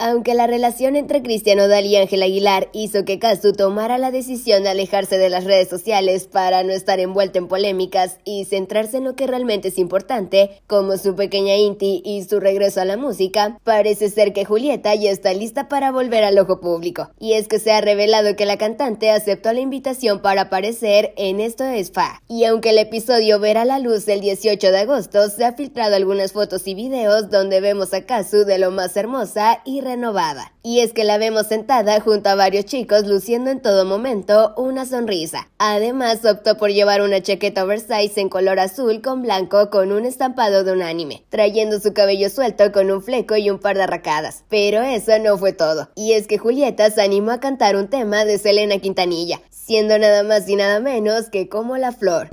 Aunque la relación entre Cristiano Odal y Ángel Aguilar hizo que Casu tomara la decisión de alejarse de las redes sociales para no estar envuelta en polémicas y centrarse en lo que realmente es importante, como su pequeña Inti y su regreso a la música, parece ser que Julieta ya está lista para volver al ojo público. Y es que se ha revelado que la cantante aceptó la invitación para aparecer en Esto es Fa. Y aunque el episodio verá la luz el 18 de agosto, se ha filtrado algunas fotos y videos donde vemos a Casu de lo más hermosa y renovada. Y es que la vemos sentada junto a varios chicos luciendo en todo momento una sonrisa. Además, optó por llevar una chaqueta oversize en color azul con blanco con un estampado de un anime, trayendo su cabello suelto con un fleco y un par de arracadas. Pero eso no fue todo. Y es que Julieta se animó a cantar un tema de Selena Quintanilla, siendo nada más y nada menos que como la flor.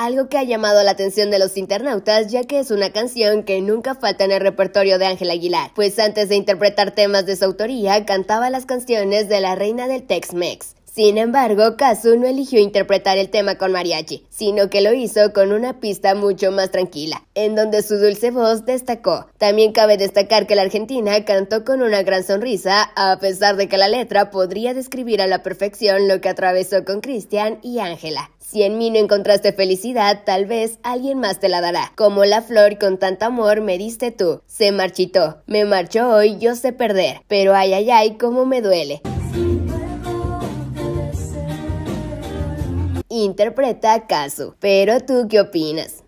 algo que ha llamado la atención de los internautas ya que es una canción que nunca falta en el repertorio de Ángel Aguilar, pues antes de interpretar temas de su autoría cantaba las canciones de la reina del Tex-Mex. Sin embargo, Kazu no eligió interpretar el tema con mariachi, sino que lo hizo con una pista mucho más tranquila, en donde su dulce voz destacó. También cabe destacar que la argentina cantó con una gran sonrisa, a pesar de que la letra podría describir a la perfección lo que atravesó con Cristian y Ángela. Si en mí no encontraste felicidad, tal vez alguien más te la dará. Como la flor con tanto amor me diste tú. Se marchitó. Me marchó hoy, yo sé perder. Pero ay, ay, ay, cómo me duele. interpreta a Pero tú, ¿qué opinas?